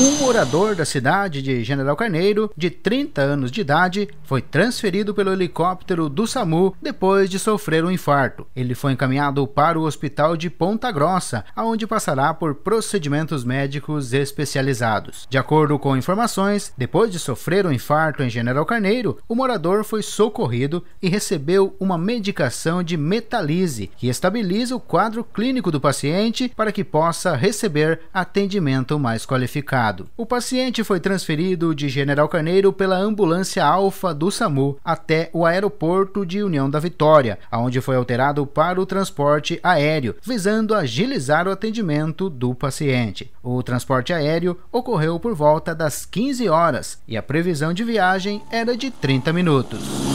Um morador da cidade de General Carneiro, de 30 anos de idade, foi transferido pelo helicóptero do SAMU depois de sofrer um infarto. Ele foi encaminhado para o hospital de Ponta Grossa, onde passará por procedimentos médicos especializados. De acordo com informações, depois de sofrer um infarto em General Carneiro, o morador foi socorrido e recebeu uma medicação de metalise, que estabiliza o quadro clínico do paciente para que possa receber atendimento mais qualificado. O paciente foi transferido de General Carneiro pela ambulância Alfa do SAMU até o aeroporto de União da Vitória, onde foi alterado para o transporte aéreo, visando agilizar o atendimento do paciente. O transporte aéreo ocorreu por volta das 15 horas e a previsão de viagem era de 30 minutos.